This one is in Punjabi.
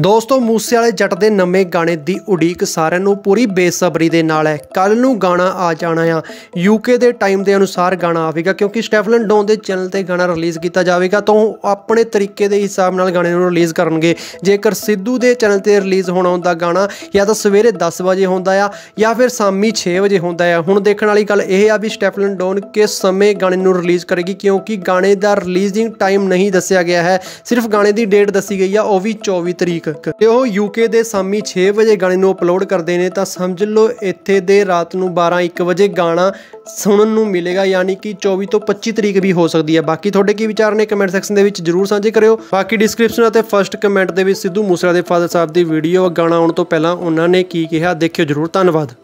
ਦੋਸਤੋ ਮੂਸੇ ਵਾਲੇ ਜੱਟ ਦੇ ਨਵੇਂ ਗਾਣੇ ਦੀ ਉਡੀਕ ਸਾਰਿਆਂ ਨੂੰ ਪੂਰੀ ਬੇਸਬਰੀ ਦੇ ਨਾਲ ਹੈ ਕੱਲ ਨੂੰ ਗਾਣਾ ਆ ਜਾਣਾ ਆ ਯੂਕੇ ਦੇ ਟਾਈਮ ਦੇ ਅਨੁਸਾਰ ਗਾਣਾ ਆਵੇਗਾ ਕਿਉਂਕਿ ਸਟੈਫਲਨ ਡੋਨ ਦੇ ਚੈਨਲ ਤੇ ਗਾਣਾ ਰਿਲੀਜ਼ ਕੀਤਾ ਜਾਵੇਗਾ ਤਾਂ ਆਪਣੇ ਤਰੀਕੇ ਦੇ ਹਿਸਾਬ ਨਾਲ ਗਾਣੇ ਨੂੰ ਰਿਲੀਜ਼ ਕਰਨਗੇ ਜੇਕਰ ਸਿੱਧੂ ਦੇ ਚੈਨਲ ਤੇ ਰਿਲੀਜ਼ ਹੋਣਾ ਹੁੰਦਾ ਗਾਣਾ ਜਾਂ ਤਾਂ ਸਵੇਰੇ 10 ਵਜੇ ਹੁੰਦਾ ਆ ਜਾਂ ਫਿਰ ਸ਼ਾਮੀ 6 ਵਜੇ ਹੁੰਦਾ ਆ ਹੁਣ ਦੇਖਣ ਵਾਲੀ ਗੱਲ ਇਹ ਆ ਵੀ ਸਟੈਫਲਨ ਡੋਨ ਕਿਸ ਸਮੇਂ ਗਾਣੇ ਨੂੰ ਰਿਲੀਜ਼ ਕਰੇਗੀ ਕਿਉਂਕਿ ਗਾਣੇ ਦਾ ਰਿਲੀਜ਼ਿੰਗ ਟਾਈਮ ਨਹੀਂ ਦੱਸਿਆ ਗਿਆ ਹੈ ਸਿਰਫ ਗਾਣੇ ਦੀ ਡੇਟ ਦੱਸੀ ਗਈ ਆ ਉਹ ਵੀ 24 ਤਰੀਕ ਠੀਕ ਤੇ ਉਹ ਯੂਕੇ ਦੇ ਸਾਮੀ 6 ਵਜੇ ਗਾਣੇ ਨੂੰ ਅਪਲੋਡ ਕਰਦੇ ਨੇ ਤਾਂ ਸਮਝ ਲਓ ਇੱਥੇ ਦੇ ਰਾਤ ਨੂੰ 12-1 ਵਜੇ ਗਾਣਾ ਸੁਣਨ ਨੂੰ ਮਿਲੇਗਾ ਯਾਨੀ ਕਿ 24 ਤੋਂ 25 ਤਰੀਕ ਵੀ ਹੋ ਸਕਦੀ ਹੈ ਬਾਕੀ ਤੁਹਾਡੇ ਕੀ ਵਿਚਾਰ ਨੇ ਕਮੈਂਟ ਸੈਕਸ਼ਨ ਦੇ ਵਿੱਚ ਜਰੂਰ ਸਾਂਝੇ ਕਰਿਓ ਬਾਕੀ ਡਿਸਕ੍ਰਿਪਸ਼ਨ ਅਤੇ ਫਰਸਟ ਕਮੈਂਟ ਦੇ ਵਿੱਚ ਸਿੱਧੂ ਮੂਸੇਵਾਲਾ ਦੇ ਫਾਦਰ ਸਾਹਿਬ ਦੀ ਵੀਡੀਓ ਗਾਣਾ ਆਉਣ ਤੋਂ ਪਹਿਲਾਂ ਉਹਨਾਂ ਨੇ ਕੀ ਕਿਹਾ ਦੇਖਿਓ ਜਰੂਰ ਧੰਨਵਾਦ